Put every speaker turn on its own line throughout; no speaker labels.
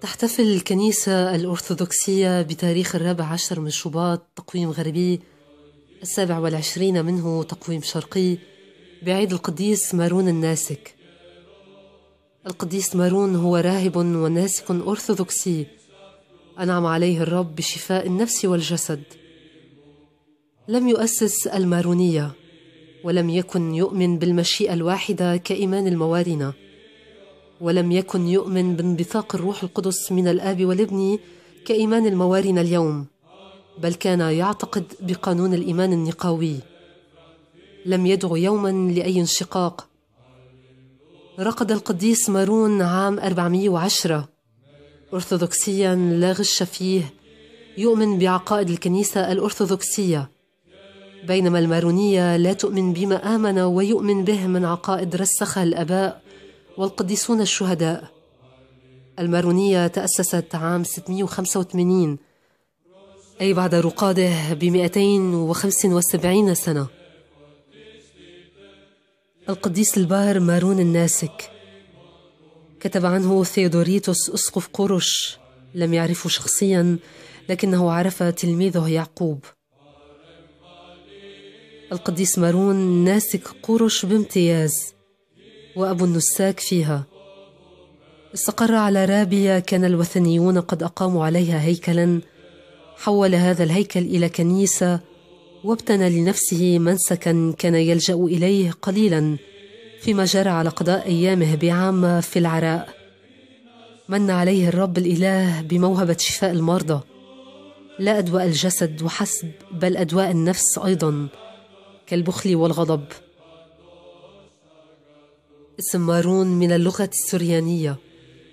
تحتفل الكنيسة الأرثوذكسية بتاريخ الرابع عشر من شباط تقويم غربي السابع والعشرين منه تقويم شرقي بعيد القديس مارون الناسك القديس مارون هو راهب وناسك أرثوذكسي أنعم عليه الرب بشفاء النفس والجسد لم يؤسس المارونية ولم يكن يؤمن بالمشيئة الواحدة كإيمان الموارنة ولم يكن يؤمن بانبثاق الروح القدس من الآب والابن كإيمان الموارنة اليوم بل كان يعتقد بقانون الإيمان النقاوي لم يدعو يوما لأي انشقاق رقد القديس مارون عام 410 أرثوذكسيا لا غش فيه يؤمن بعقائد الكنيسة الأرثوذكسية بينما المارونية لا تؤمن بما آمن ويؤمن به من عقائد رسخها الآباء والقديسون الشهداء المارونية تأسست عام 685 أي بعد رقاده ب 275 سنة القديس البار مارون الناسك كتب عنه ثيودوريتوس أسقف قرش لم يعرفه شخصيا لكنه عرف تلميذه يعقوب القديس مارون ناسك قرش بامتياز وأبو النساك فيها استقر على رابية كان الوثنيون قد أقاموا عليها هيكلا حول هذا الهيكل إلى كنيسة وابتنى لنفسه منسكا كان يلجأ إليه قليلا فيما جرى على قضاء أيامه بعامة في العراء من عليه الرب الإله بموهبة شفاء المرضى لا أدواء الجسد وحسب بل أدواء النفس أيضا كالبخل والغضب اسم مارون من اللغة السريانية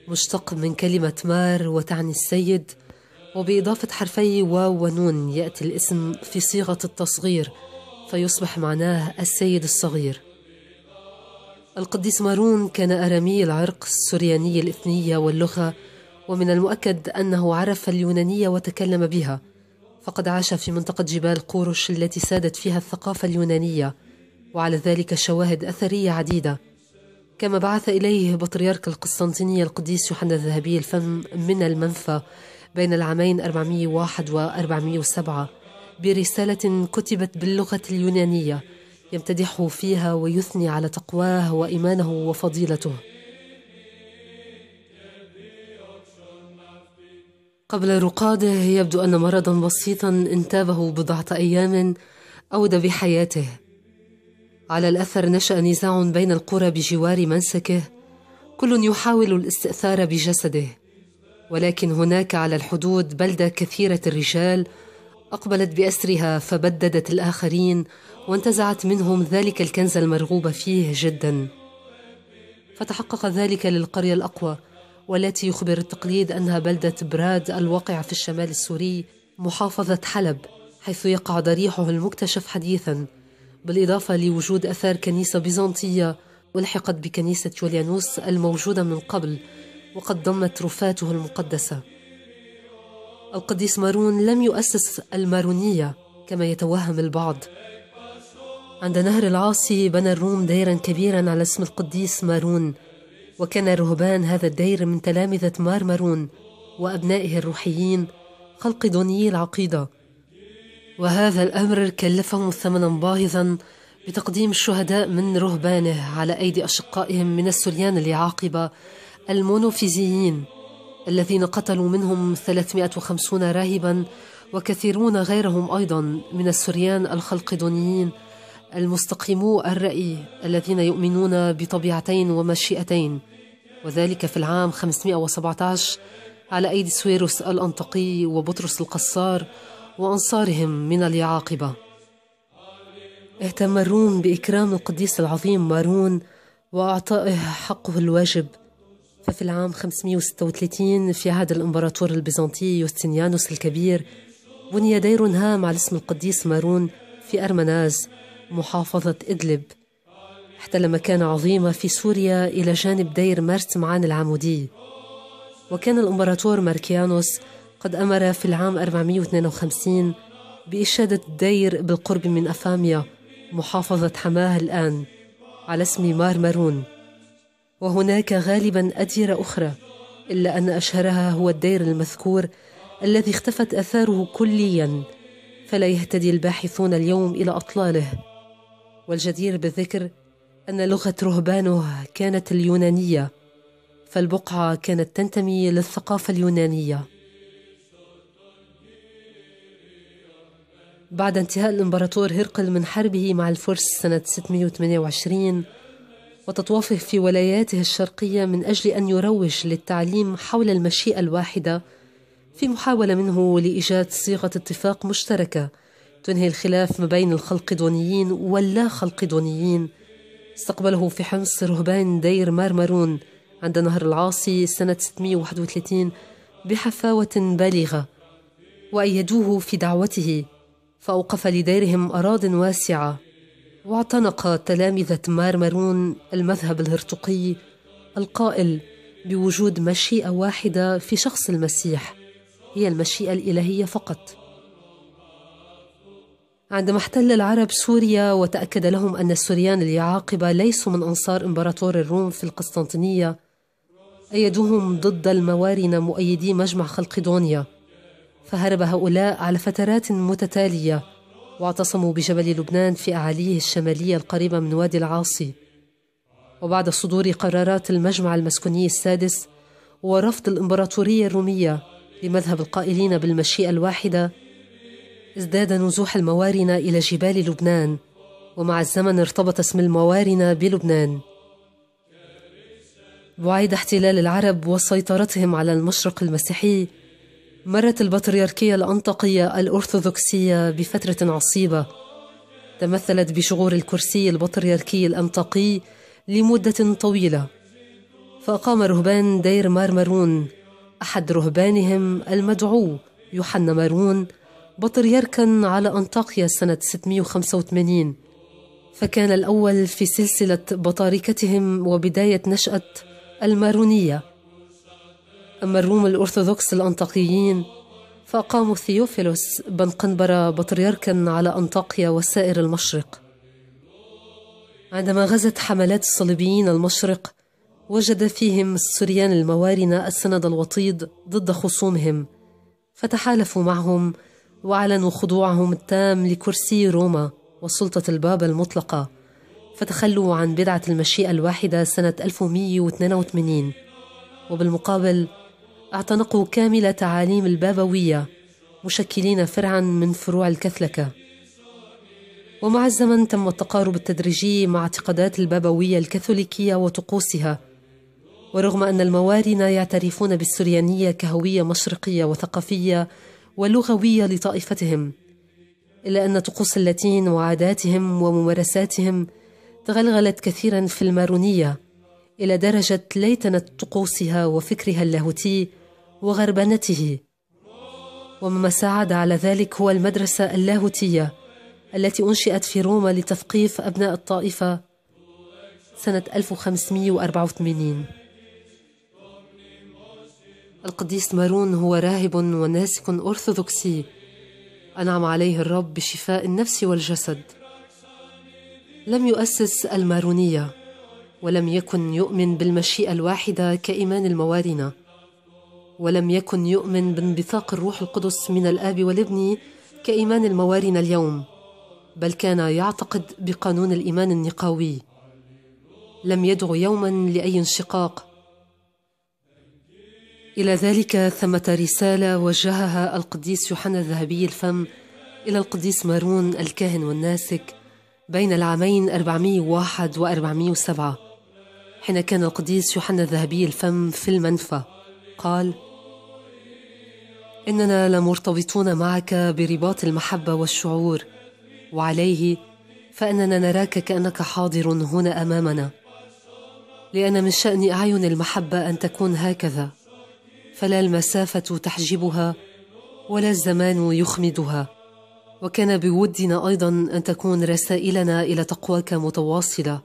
مشتق من كلمة مار وتعني السيد وبإضافة حرفي واو ونون يأتي الاسم في صيغة التصغير فيصبح معناه السيد الصغير القديس مارون كان أرامي العرق السرياني الإثنية واللغة ومن المؤكد أنه عرف اليونانية وتكلم بها فقد عاش في منطقة جبال قورش التي سادت فيها الثقافة اليونانية وعلى ذلك شواهد أثرية عديدة كما بعث إليه بطريرك القسطنطينية القديس يوحنا الذهبي الفم من المنفى بين العامين 401 و 407 برسالة كتبت باللغة اليونانية يمتدح فيها ويثني على تقواه وإيمانه وفضيلته قبل رقاده يبدو أن مرضا بسيطا انتابه بضعة أيام أود بحياته على الأثر نشأ نزاع بين القرى بجوار منسكه كل يحاول الاستئثار بجسده ولكن هناك على الحدود بلدة كثيرة الرجال أقبلت بأسرها فبددت الآخرين وانتزعت منهم ذلك الكنز المرغوب فيه جدا فتحقق ذلك للقرية الأقوى والتي يخبر التقليد أنها بلدة براد الواقعة في الشمال السوري محافظة حلب حيث يقع ضريحه المكتشف حديثا بالإضافة لوجود أثار كنيسة بيزنطية ألحقت بكنيسة يوليانوس الموجودة من قبل وقد ضمت رفاته المقدسة القديس مارون لم يؤسس المارونية كما يتوهم البعض عند نهر العاصي بنى الروم ديرا كبيرا على اسم القديس مارون وكان رهبان هذا الدير من تلامذة مار مارون وأبنائه الروحيين خلق دونيي العقيدة وهذا الأمر كلفهم ثمنا باهظا بتقديم الشهداء من رهبانه على أيدي أشقائهم من السريان اليعاقبة المونوفيزيين الذين قتلوا منهم 350 راهبا وكثيرون غيرهم أيضا من السريان الخلقدونيين المستقيمو الرأي الذين يؤمنون بطبيعتين ومشيئتين وذلك في العام 517 على أيدي سويروس الأنطقي وبطرس القصار وأنصارهم من اليعاقبة اهتم الروم بإكرام القديس العظيم مارون وأعطائه حقه الواجب ففي العام 536 في عهد الإمبراطور البيزنطي يوستينيانوس الكبير بني دير هام على اسم القديس مارون في أرمناز محافظة إدلب احتل مكانة عظيمة في سوريا إلى جانب دير مرت معان العمودي وكان الإمبراطور ماركيانوس قد أمر في العام 452 بإشادة الدير بالقرب من أفاميا محافظة حماه الآن على اسم مارمرون وهناك غالبا أديرة أخرى إلا أن أشهرها هو الدير المذكور الذي اختفت أثاره كليا فلا يهتدي الباحثون اليوم إلى أطلاله والجدير بالذكر أن لغة رهبانه كانت اليونانية فالبقعة كانت تنتمي للثقافة اليونانية بعد انتهاء الإمبراطور هرقل من حربه مع الفرس سنة 628 وتطوافه في ولاياته الشرقية من أجل أن يروج للتعليم حول المشيئة الواحدة في محاولة منه لإيجاد صيغة اتفاق مشتركة تنهي الخلاف ما بين الخلقدونيين واللا خلقدونيين استقبله في حمص رهبان دير مارمارون عند نهر العاصي سنة 631 بحفاوة بالغة وأيدوه في دعوته فأوقف لديرهم أراض واسعة واعتنق تلامذة مارمرون المذهب الهرطقي القائل بوجود مشيئة واحدة في شخص المسيح هي المشيئة الإلهية فقط عندما احتل العرب سوريا وتأكد لهم أن السوريان اليعاقبة ليسوا من أنصار إمبراطور الروم في القسطنطينية أيدوهم ضد الموارنة مؤيدي مجمع خلقدونيا فهرب هؤلاء على فترات متتالية واعتصموا بجبل لبنان في أعاليه الشمالية القريبة من وادي العاصي وبعد صدور قرارات المجمع المسكوني السادس ورفض الإمبراطورية الرومية لمذهب القائلين بالمشيئة الواحدة ازداد نزوح الموارنة إلى جبال لبنان ومع الزمن ارتبط اسم الموارنة بلبنان بعيد احتلال العرب وسيطرتهم على المشرق المسيحي مرت البطريركية الأنطقية الأرثوذكسية بفترة عصيبة تمثلت بشغور الكرسي البطريركي الأنطقي لمدة طويلة فأقام رهبان دير مار مارون أحد رهبانهم المدعو يوحنا مارون بطريركا على أنطاقيا سنة 685 فكان الأول في سلسلة بطاركتهم وبداية نشأة المارونية أما الروم الأرثوذكس الأنطاكيين فأقاموا ثيوفيلوس بن قنبرة بطريركا على أنطاكيا وسائر المشرق عندما غزت حملات الصليبيين المشرق وجد فيهم السريان الموارنة السند الوطيد ضد خصومهم فتحالفوا معهم وأعلنوا خضوعهم التام لكرسي روما وسلطة البابا المطلقة فتخلوا عن بدعة المشيئة الواحدة سنة 1182 وبالمقابل اعتنقوا كامل تعاليم البابوية مشكلين فرعا من فروع الكثلكة ومع الزمن تم التقارب التدريجي مع اعتقادات البابوية الكاثوليكية وطقوسها ورغم أن الموارنة يعترفون بالسريانية كهوية مشرقية وثقافية ولغوية لطائفتهم إلا أن طقوس اللاتين وعاداتهم وممارساتهم تغلغلت كثيرا في المارونية إلى درجة ليتنت طقوسها وفكرها اللاهوتي وغربنته ومما ساعد على ذلك هو المدرسة اللاهوتية التي أنشئت في روما لتثقيف أبناء الطائفة سنة 1584 القديس مارون هو راهب وناسك أرثوذكسي أنعم عليه الرب بشفاء النفس والجسد لم يؤسس المارونية ولم يكن يؤمن بالمشيئة الواحدة كإيمان الموارنة ولم يكن يؤمن بانبثاق الروح القدس من الاب والابن كايمان الموارنه اليوم بل كان يعتقد بقانون الايمان النقاوي لم يدعو يوما لاي انشقاق الى ذلك ثمه رساله وجهها القديس يوحنا الذهبي الفم الى القديس مارون الكاهن والناسك بين العامين 401 و 407 حين كان القديس يوحنا الذهبي الفم في المنفى قال اننا لمرتبطون معك برباط المحبه والشعور وعليه فاننا نراك كانك حاضر هنا امامنا لان من شان اعين المحبه ان تكون هكذا فلا المسافه تحجبها ولا الزمان يخمدها وكان بودنا ايضا ان تكون رسائلنا الى تقواك متواصله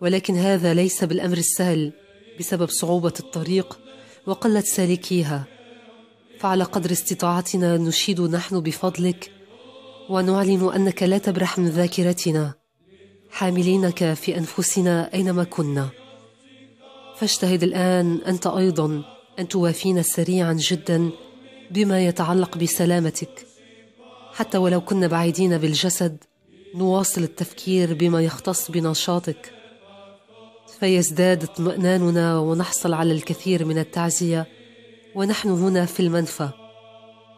ولكن هذا ليس بالامر السهل بسبب صعوبه الطريق وقله سالكيها فعلى قدر استطاعتنا نشيد نحن بفضلك ونعلن انك لا تبرح من ذاكرتنا حاملينك في انفسنا اينما كنا فاجتهد الان انت ايضا ان توافينا سريعا جدا بما يتعلق بسلامتك حتى ولو كنا بعيدين بالجسد نواصل التفكير بما يختص بنشاطك فيزداد اطمئناننا ونحصل على الكثير من التعزيه ونحن هنا في المنفى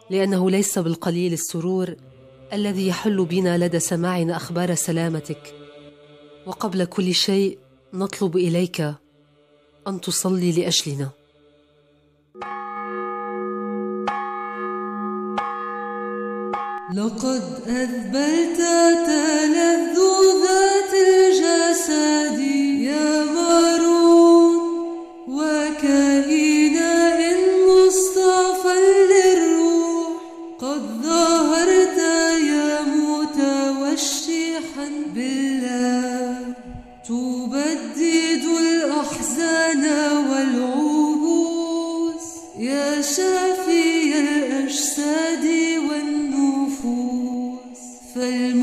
لانه ليس بالقليل السرور الذي يحل بنا لدى سماعنا اخبار سلامتك وقبل كل شيء نطلب اليك ان تصلي لاجلنا
لقد اثبت تلذذات الجسد del